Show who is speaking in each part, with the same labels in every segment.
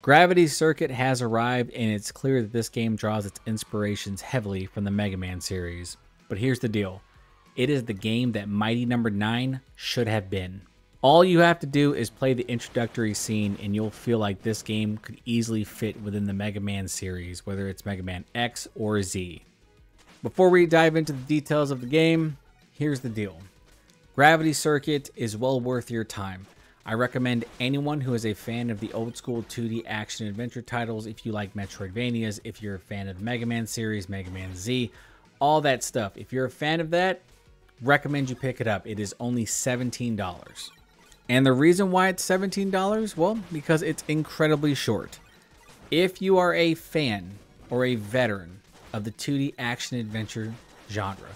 Speaker 1: Gravity Circuit has arrived, and it's clear that this game draws its inspirations heavily from the Mega Man series. But here's the deal it is the game that Mighty Number no. 9 should have been. All you have to do is play the introductory scene, and you'll feel like this game could easily fit within the Mega Man series, whether it's Mega Man X or Z. Before we dive into the details of the game, here's the deal Gravity Circuit is well worth your time. I recommend anyone who is a fan of the old school 2D action adventure titles, if you like Metroidvanias, if you're a fan of the Mega Man series, Mega Man Z, all that stuff. If you're a fan of that, recommend you pick it up. It is only $17. And the reason why it's $17, well, because it's incredibly short. If you are a fan or a veteran of the 2D action adventure genre,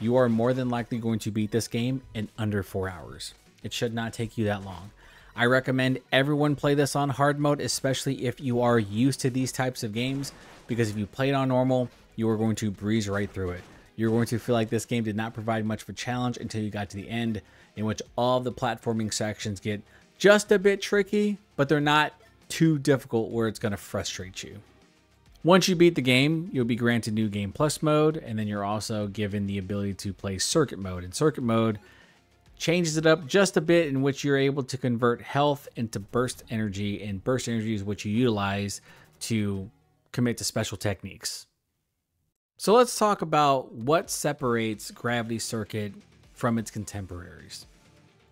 Speaker 1: you are more than likely going to beat this game in under four hours. It should not take you that long. I recommend everyone play this on hard mode, especially if you are used to these types of games, because if you play it on normal, you are going to breeze right through it. You're going to feel like this game did not provide much of a challenge until you got to the end, in which all the platforming sections get just a bit tricky, but they're not too difficult where it's going to frustrate you. Once you beat the game, you'll be granted New Game Plus mode, and then you're also given the ability to play Circuit mode. In Circuit mode, changes it up just a bit in which you're able to convert health into burst energy, and burst energy is what you utilize to commit to special techniques. So let's talk about what separates Gravity Circuit from its contemporaries.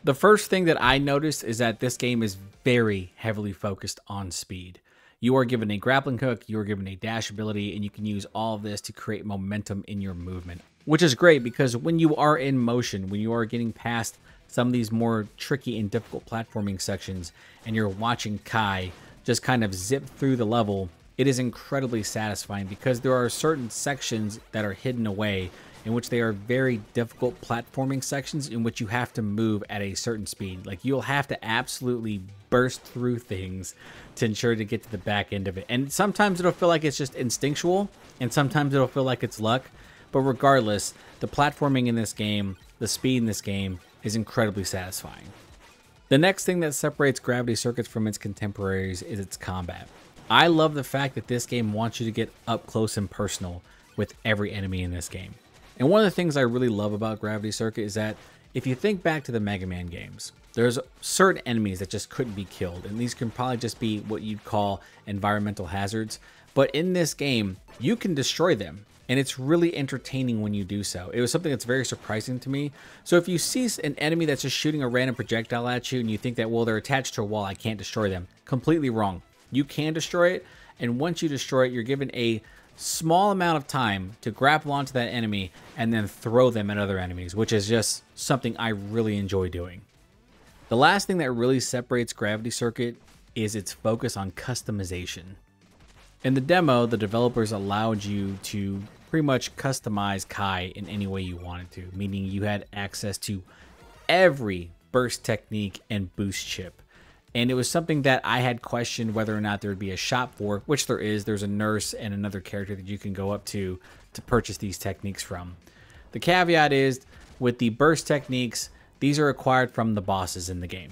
Speaker 1: The first thing that I noticed is that this game is very heavily focused on speed. You are given a grappling hook, you are given a dash ability, and you can use all of this to create momentum in your movement which is great because when you are in motion, when you are getting past some of these more tricky and difficult platforming sections, and you're watching Kai just kind of zip through the level, it is incredibly satisfying because there are certain sections that are hidden away in which they are very difficult platforming sections in which you have to move at a certain speed. Like you'll have to absolutely burst through things to ensure to get to the back end of it. And sometimes it'll feel like it's just instinctual, and sometimes it'll feel like it's luck. But regardless, the platforming in this game, the speed in this game, is incredibly satisfying. The next thing that separates Gravity Circuits from its contemporaries is its combat. I love the fact that this game wants you to get up close and personal with every enemy in this game. And one of the things I really love about Gravity Circuit is that if you think back to the Mega Man games, there's certain enemies that just couldn't be killed, and these can probably just be what you'd call environmental hazards. But in this game, you can destroy them and it's really entertaining when you do so. It was something that's very surprising to me. So if you see an enemy that's just shooting a random projectile at you and you think that, well, they're attached to a wall, I can't destroy them, completely wrong. You can destroy it, and once you destroy it, you're given a small amount of time to grapple onto that enemy and then throw them at other enemies, which is just something I really enjoy doing. The last thing that really separates Gravity Circuit is its focus on customization. In the demo, the developers allowed you to pretty much customize Kai in any way you wanted to, meaning you had access to every burst technique and boost chip. And it was something that I had questioned whether or not there would be a shop for, which there is. There's a nurse and another character that you can go up to to purchase these techniques from. The caveat is with the burst techniques, these are acquired from the bosses in the game.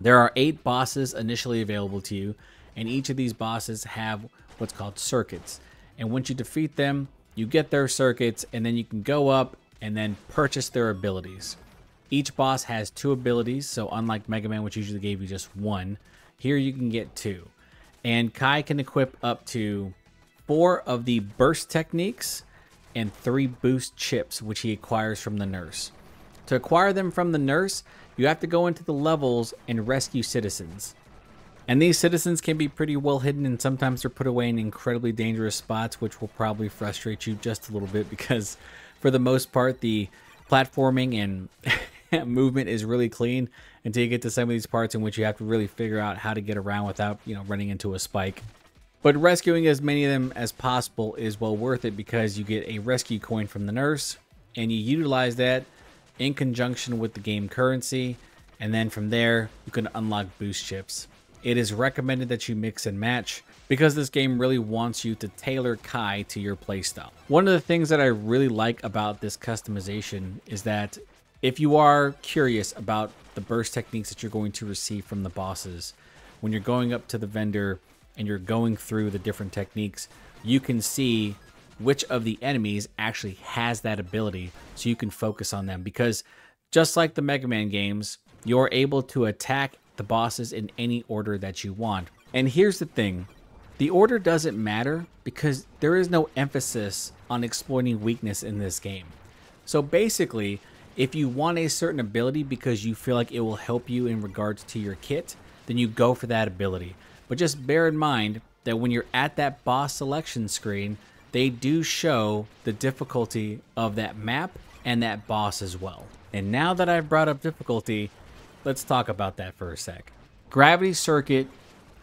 Speaker 1: There are eight bosses initially available to you, and each of these bosses have what's called circuits. And once you defeat them, you get their circuits, and then you can go up and then purchase their abilities. Each boss has two abilities, so unlike Mega Man, which usually gave you just one, here you can get two. And Kai can equip up to four of the burst techniques and three boost chips, which he acquires from the nurse. To acquire them from the nurse, you have to go into the levels and rescue citizens. And these citizens can be pretty well hidden and sometimes they're put away in incredibly dangerous spots, which will probably frustrate you just a little bit because for the most part, the platforming and movement is really clean until you get to some of these parts in which you have to really figure out how to get around without, you know, running into a spike. But rescuing as many of them as possible is well worth it because you get a rescue coin from the nurse and you utilize that in conjunction with the game currency. And then from there, you can unlock boost chips it is recommended that you mix and match because this game really wants you to tailor Kai to your playstyle. One of the things that I really like about this customization is that if you are curious about the burst techniques that you're going to receive from the bosses, when you're going up to the vendor and you're going through the different techniques, you can see which of the enemies actually has that ability so you can focus on them because just like the Mega Man games, you're able to attack the bosses in any order that you want. And here's the thing the order doesn't matter because there is no emphasis on exploiting weakness in this game. So basically, if you want a certain ability because you feel like it will help you in regards to your kit, then you go for that ability. But just bear in mind that when you're at that boss selection screen, they do show the difficulty of that map and that boss as well. And now that I've brought up difficulty, let's talk about that for a sec. Gravity Circuit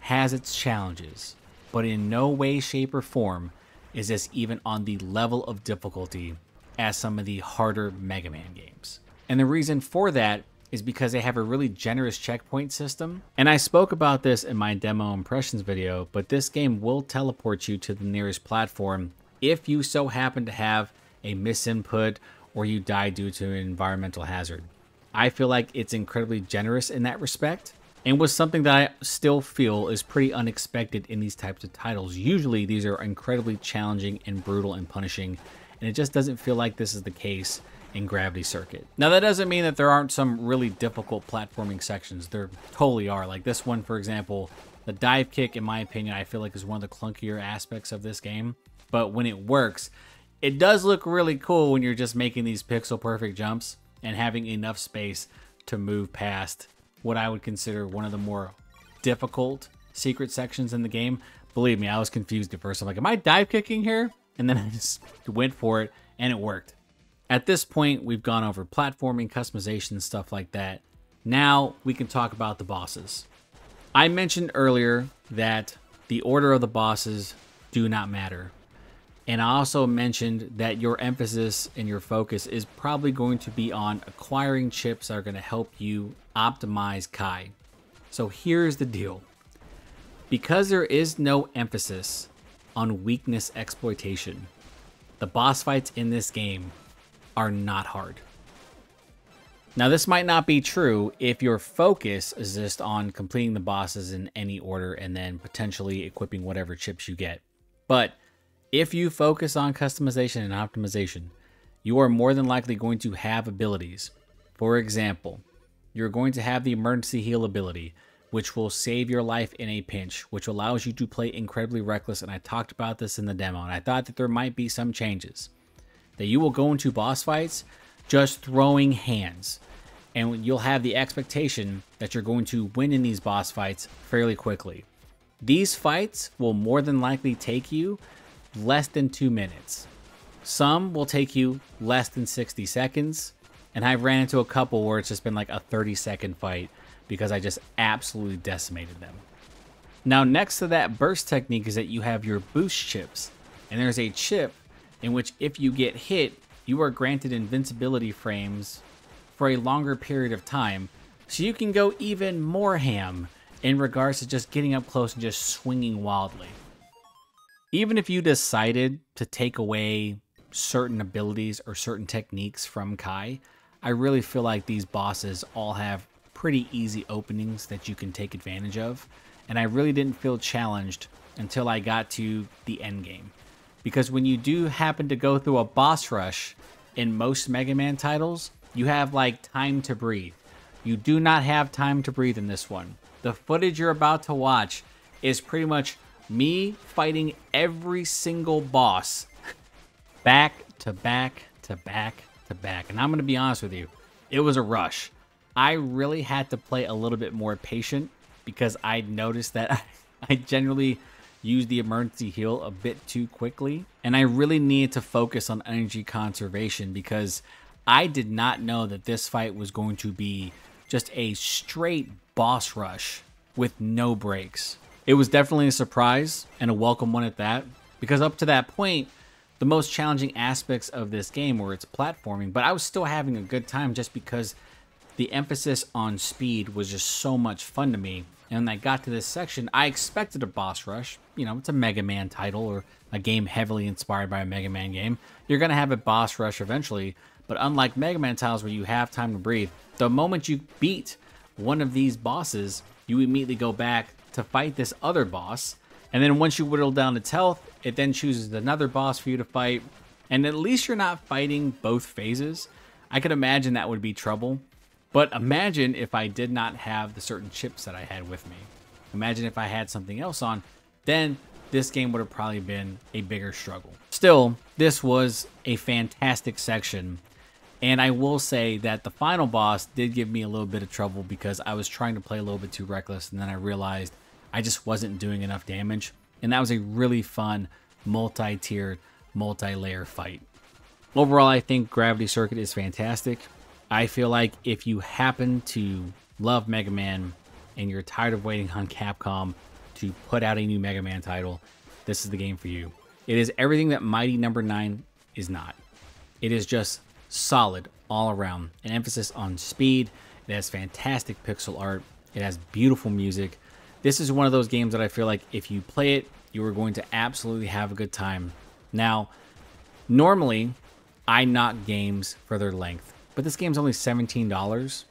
Speaker 1: has its challenges, but in no way, shape, or form is this even on the level of difficulty as some of the harder Mega Man games. And the reason for that is because they have a really generous checkpoint system. And I spoke about this in my demo impressions video, but this game will teleport you to the nearest platform if you so happen to have a misinput or you die due to an environmental hazard. I feel like it's incredibly generous in that respect and was something that I still feel is pretty unexpected in these types of titles. Usually these are incredibly challenging and brutal and punishing, and it just doesn't feel like this is the case in Gravity Circuit. Now that doesn't mean that there aren't some really difficult platforming sections. There totally are. Like this one, for example, the dive kick, in my opinion, I feel like is one of the clunkier aspects of this game. But when it works, it does look really cool when you're just making these pixel perfect jumps and having enough space to move past what I would consider one of the more difficult secret sections in the game. Believe me, I was confused at first. I'm like, am I dive kicking here? And then I just went for it and it worked. At this point, we've gone over platforming, customization, stuff like that. Now we can talk about the bosses. I mentioned earlier that the order of the bosses do not matter. And I also mentioned that your emphasis and your focus is probably going to be on acquiring chips that are going to help you optimize Kai. So here's the deal because there is no emphasis on weakness exploitation, the boss fights in this game are not hard. Now, this might not be true if your focus is just on completing the bosses in any order and then potentially equipping whatever chips you get. But if you focus on customization and optimization, you are more than likely going to have abilities. For example, you're going to have the emergency heal ability, which will save your life in a pinch, which allows you to play incredibly reckless. And I talked about this in the demo, and I thought that there might be some changes. That you will go into boss fights just throwing hands, and you'll have the expectation that you're going to win in these boss fights fairly quickly. These fights will more than likely take you less than two minutes. Some will take you less than 60 seconds. And I've ran into a couple where it's just been like a 30 second fight because I just absolutely decimated them. Now, next to that burst technique is that you have your boost chips. And there's a chip in which if you get hit, you are granted invincibility frames for a longer period of time. So you can go even more ham in regards to just getting up close and just swinging wildly even if you decided to take away certain abilities or certain techniques from Kai, I really feel like these bosses all have pretty easy openings that you can take advantage of. And I really didn't feel challenged until I got to the end game. Because when you do happen to go through a boss rush in most Mega Man titles, you have like time to breathe. You do not have time to breathe in this one. The footage you're about to watch is pretty much me fighting every single boss back to back to back to back. And I'm going to be honest with you, it was a rush. I really had to play a little bit more patient because I noticed that I generally use the emergency heal a bit too quickly. And I really needed to focus on energy conservation because I did not know that this fight was going to be just a straight boss rush with no breaks. It was definitely a surprise and a welcome one at that, because up to that point, the most challenging aspects of this game were its platforming, but I was still having a good time just because the emphasis on speed was just so much fun to me. And when I got to this section, I expected a boss rush. You know, it's a Mega Man title or a game heavily inspired by a Mega Man game. You're going to have a boss rush eventually, but unlike Mega Man titles where you have time to breathe, the moment you beat one of these bosses, you immediately go back to fight this other boss. And then once you whittle down its health, it then chooses another boss for you to fight. And at least you're not fighting both phases. I could imagine that would be trouble. But imagine if I did not have the certain chips that I had with me. Imagine if I had something else on, then this game would have probably been a bigger struggle. Still, this was a fantastic section. And I will say that the final boss did give me a little bit of trouble because I was trying to play a little bit too reckless and then I realized I just wasn't doing enough damage. And that was a really fun multi tier multi-layer fight. Overall, I think Gravity Circuit is fantastic. I feel like if you happen to love Mega Man and you're tired of waiting on Capcom to put out a new Mega Man title, this is the game for you. It is everything that Mighty Number no. 9 is not. It is just solid all around, an emphasis on speed. It has fantastic pixel art. It has beautiful music. This is one of those games that I feel like if you play it, you are going to absolutely have a good time. Now, normally, I knock games for their length, but this game's only $17,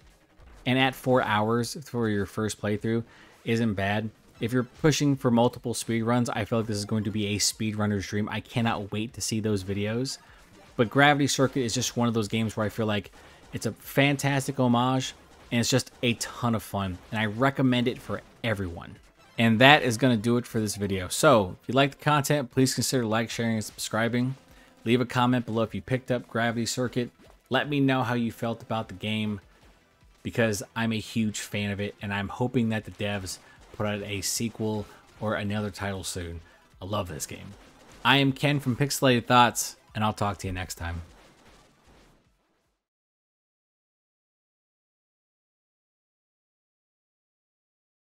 Speaker 1: and at four hours for your first playthrough isn't bad. If you're pushing for multiple speed runs, I feel like this is going to be a speedrunner's dream. I cannot wait to see those videos. But Gravity Circuit is just one of those games where I feel like it's a fantastic homage and it's just a ton of fun. And I recommend it for everyone. And that is going to do it for this video. So if you like the content, please consider like, sharing, and subscribing. Leave a comment below if you picked up Gravity Circuit. Let me know how you felt about the game because I'm a huge fan of it and I'm hoping that the devs put out a sequel or another title soon. I love this game. I am Ken from Pixelated Thoughts and I'll talk to you next time.